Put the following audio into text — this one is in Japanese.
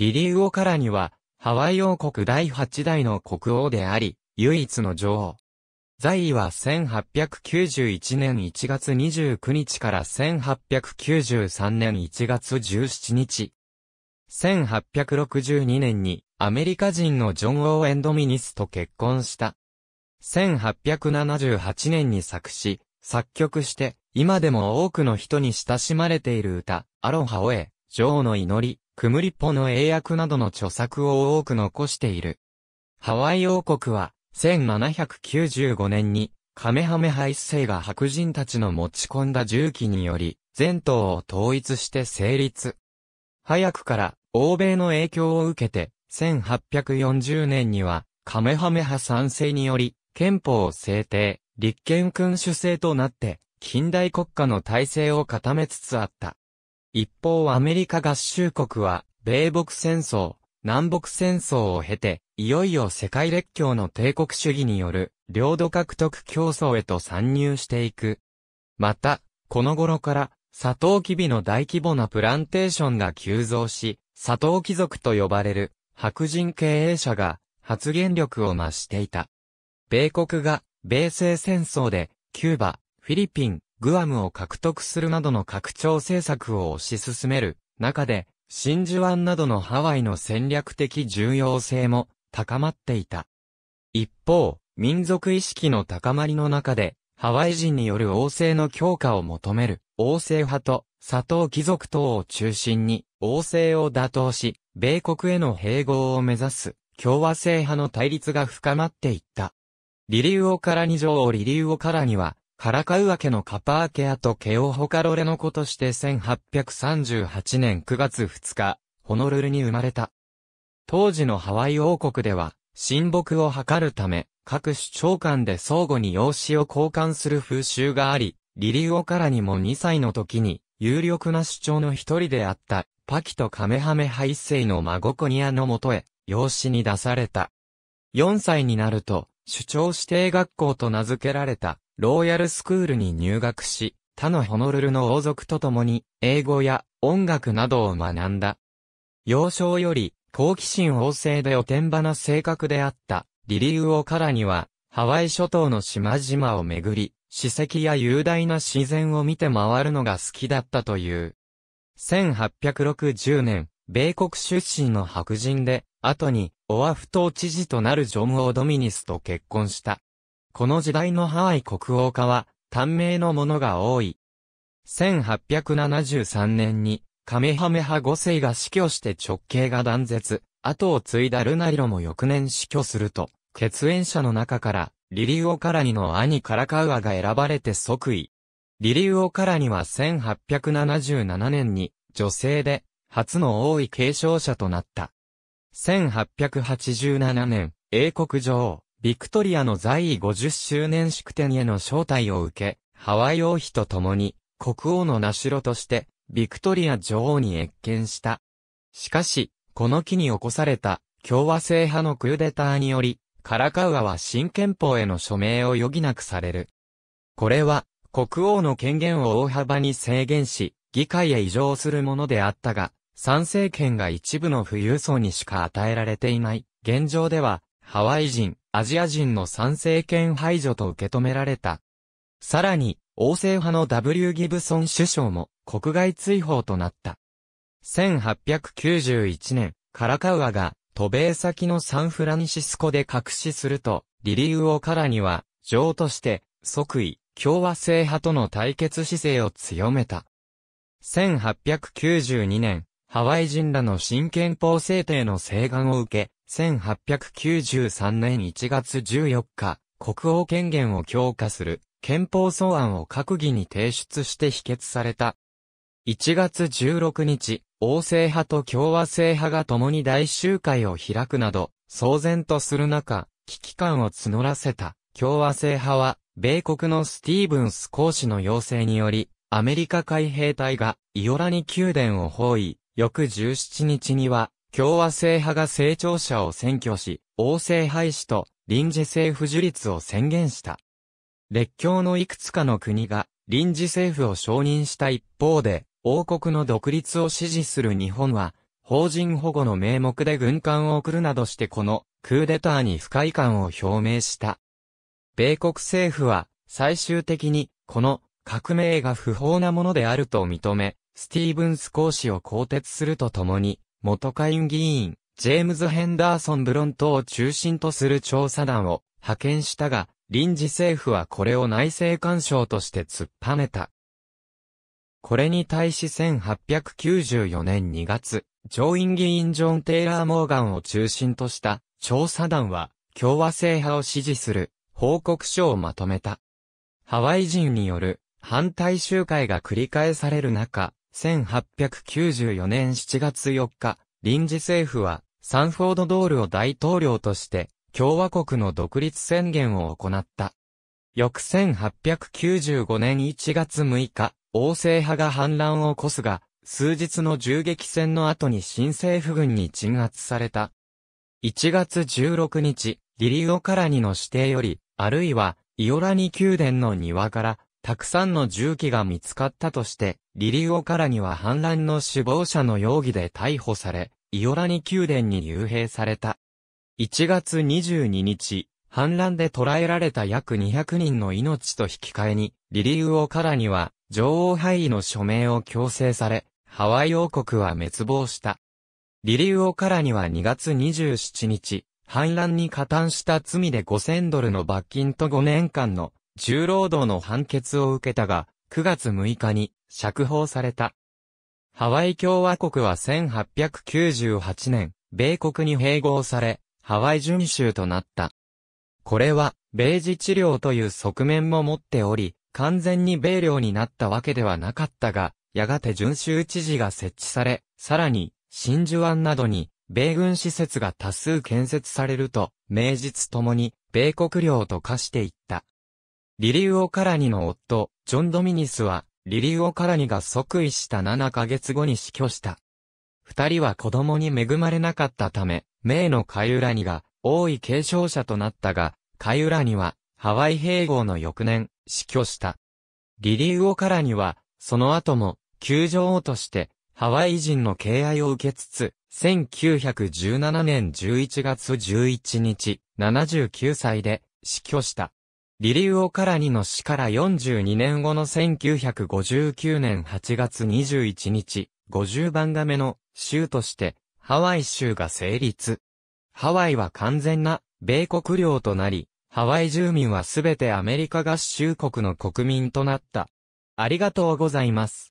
リリウオカラには、ハワイ王国第8代の国王であり、唯一の女王。在位は1891年1月29日から1893年1月17日。1862年にアメリカ人のジョン・オー・エンド・ミニスと結婚した。1878年に作詞、作曲して、今でも多くの人に親しまれている歌、アロハオエ、女王の祈り、クムリッポの英訳などの著作を多く残している。ハワイ王国は、1795年に、カメハメハ一世が白人たちの持ち込んだ銃器により、全島を統一して成立。早くから、欧米の影響を受けて、1840年には、カメハメハ賛成により、憲法を制定、立憲君主制となって、近代国家の体制を固めつつあった。一方アメリカ合衆国は、米北戦争、南北戦争を経て、いよいよ世界列強の帝国主義による、領土獲得競争へと参入していく。また、この頃から、サトウキビの大規模なプランテーションが急増し、サトウ貴族と呼ばれる白人経営者が発言力を増していた。米国が米西戦争でキューバ、フィリピン、グアムを獲得するなどの拡張政策を推し進める中で、真珠湾などのハワイの戦略的重要性も高まっていた。一方、民族意識の高まりの中で、ハワイ人による王政の強化を求める、王政派と佐藤貴族等を中心に、王政を打倒し、米国への併合を目指す、共和制派の対立が深まっていった。リリウオカラニ条をリリウオカラには、カラカウア家のカパーケアとケオホカロレの子として1838年9月2日、ホノルルに生まれた。当時のハワイ王国では、親睦を図るため、各首長官で相互に養子を交換する風習があり、リリウオカラにも2歳の時に、有力な首長の一人であった、パキとカメハメハ一世の孫コニアのもとへ、養子に出された。4歳になると、首長指定学校と名付けられた、ローヤルスクールに入学し、他のホノルルの王族と共に、英語や音楽などを学んだ。幼少より、好奇心旺盛でおてんばな性格であった、リリウオカラには、ハワイ諸島の島々を巡り、史跡や雄大な自然を見て回るのが好きだったという。1860年、米国出身の白人で、後に、オアフ島知事となるジョン・オードミニスと結婚した。この時代のハワイ国王化は、短命のものが多い。1873年に、カメハメハ5世が死去して直径が断絶、後を継いだルナリロも翌年死去すると、血縁者の中から、リリウオカラニの兄カラカウアが選ばれて即位。リリウオカラニは1877年に、女性で、初の王位継承者となった。1887年、英国女王、ビクトリアの在位50周年祝典への招待を受け、ハワイ王妃と共に、国王の名城として、ビクトリア女王に謁見した。しかし、この機に起こされた、共和制派のクーデターにより、カラカウアは新憲法への署名を余儀なくされる。これは、国王の権限を大幅に制限し、議会へ移譲するものであったが、参政権が一部の富裕層にしか与えられていない。現状では、ハワイ人、アジア人の参政権排除と受け止められた。さらに、王政派の W. ギブソン首相も国外追放となった。1891年、カラカウアが渡米先のサンフランシスコで隠しすると、リリウオカラには、女王として、即位、共和制派との対決姿勢を強めた。1892年、ハワイ人らの新憲法制定の請願を受け、1893年1月14日、国王権限を強化する憲法草案を閣議に提出して否決された。1月16日、王政派と共和政派が共に大集会を開くなど、騒然とする中、危機感を募らせた共和政派は、米国のスティーブンス公使の要請により、アメリカ海兵隊がイオラニ宮殿を包囲、翌17日には、共和制派が成長者を占拠し、王政廃止と臨時政府樹立を宣言した。列強のいくつかの国が臨時政府を承認した一方で、王国の独立を支持する日本は、法人保護の名目で軍艦を送るなどしてこのクーデターに不快感を表明した。米国政府は最終的にこの革命が不法なものであると認め、スティーブンス公使を更迭するとともに、元下院議員、ジェームズ・ヘンダーソン・ブロントを中心とする調査団を派遣したが、臨時政府はこれを内政干渉として突っぱねた。これに対し1894年2月、上院議員ジョン・テイラー・モーガンを中心とした調査団は共和制派を支持する報告書をまとめた。ハワイ人による反対集会が繰り返される中、1894年7月4日、臨時政府は、サンフォード・ドールを大統領として、共和国の独立宣言を行った。翌1895年1月6日、王政派が反乱を起こすが、数日の銃撃戦の後に新政府軍に鎮圧された。1月16日、リリオカラニの指定より、あるいは、イオラニ宮殿の庭から、たくさんの銃器が見つかったとして、リリウオカラギは反乱の首謀者の容疑で逮捕され、イオラニ宮殿に幽閉された。1月22日、反乱で捕らえられた約200人の命と引き換えに、リリウオカラには女王廃位の署名を強制され、ハワイ王国は滅亡した。リリウオカラには2月27日、反乱に加担した罪で5000ドルの罰金と5年間の重労働の判決を受けたが、9月6日に釈放された。ハワイ共和国は1898年、米国に併合され、ハワイ準州となった。これは、米治治療という側面も持っており、完全に米領になったわけではなかったが、やがて準州知事が設置され、さらに、真珠湾などに、米軍施設が多数建設されると、名実ともに、米国領と化していった。リリウオカラニの夫、ジョン・ドミニスは、リリウオカラニが即位した7ヶ月後に死去した。二人は子供に恵まれなかったため、名のカイウラニが、王位継承者となったが、カイウラニは、ハワイ併合の翌年、死去した。リリウオカラニは、その後も、球場王として、ハワイ人の敬愛を受けつつ、1917年11月11日、79歳で死去した。リリウオカラニの死から42年後の1959年8月21日、50番亀の州としてハワイ州が成立。ハワイは完全な米国領となり、ハワイ住民はすべてアメリカ合衆国の国民となった。ありがとうございます。